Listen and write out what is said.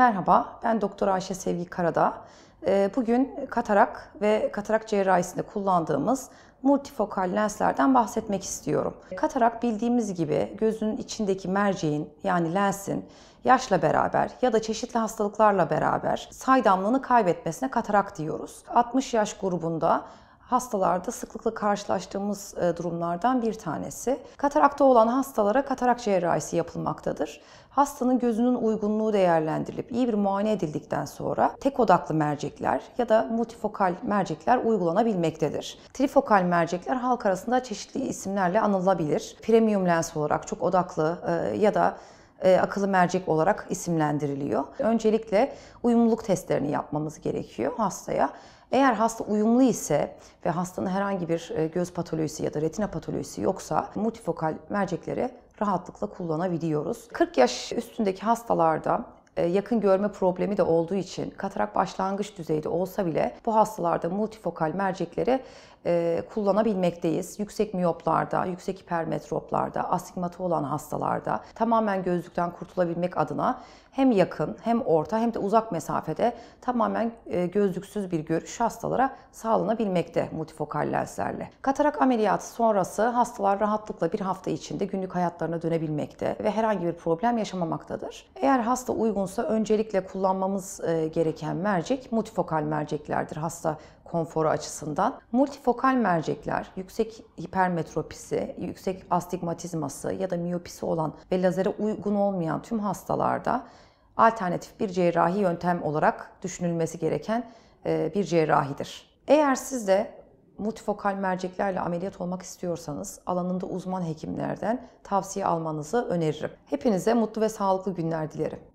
Merhaba, ben Doktor Ayşe Sevgi Karada. Ee, bugün katarak ve katarak cerrahisinde kullandığımız multifokal lenslerden bahsetmek istiyorum. Katarak bildiğimiz gibi gözün içindeki merceğin yani lensin yaşla beraber ya da çeşitli hastalıklarla beraber saydamlığını kaybetmesine katarak diyoruz. 60 yaş grubunda hastalarda sıklıkla karşılaştığımız e, durumlardan bir tanesi. Katarakta olan hastalara katarak cerrahisi yapılmaktadır. Hastanın gözünün uygunluğu değerlendirilip iyi bir muayene edildikten sonra tek odaklı mercekler ya da multifokal mercekler uygulanabilmektedir. Trifokal mercekler halk arasında çeşitli isimlerle anılabilir. Premium lens olarak çok odaklı e, ya da e, akıllı mercek olarak isimlendiriliyor. Öncelikle uyumluluk testlerini yapmamız gerekiyor hastaya. Eğer hasta uyumlu ise ve hastanın herhangi bir e, göz patolojisi ya da retina patolojisi yoksa multifokal mercekleri rahatlıkla kullanabiliyoruz. 40 yaş üstündeki hastalarda e, yakın görme problemi de olduğu için katarak başlangıç düzeyde olsa bile bu hastalarda multifokal mercekleri e, kullanabilmekteyiz. Yüksek miyoplarda, yüksek hipermetroplarda, astigmatı olan hastalarda tamamen gözlükten kurtulabilmek adına hem yakın hem orta hem de uzak mesafede tamamen e, gözlüksüz bir görüş hastalara sağlanabilmekte multifokal lenslerle. Katarak ameliyatı sonrası hastalar rahatlıkla bir hafta içinde günlük hayatlarına dönebilmekte ve herhangi bir problem yaşamamaktadır. Eğer hasta uygun uygunsa öncelikle kullanmamız e, gereken mercek multifokal merceklerdir hasta konforu açısından. Multifokal mercekler yüksek hipermetropisi, yüksek astigmatizması ya da miyopisi olan ve lazere uygun olmayan tüm hastalarda alternatif bir cerrahi yöntem olarak düşünülmesi gereken e, bir cerrahidir. Eğer siz de multifokal merceklerle ameliyat olmak istiyorsanız alanında uzman hekimlerden tavsiye almanızı öneririm. Hepinize mutlu ve sağlıklı günler dilerim.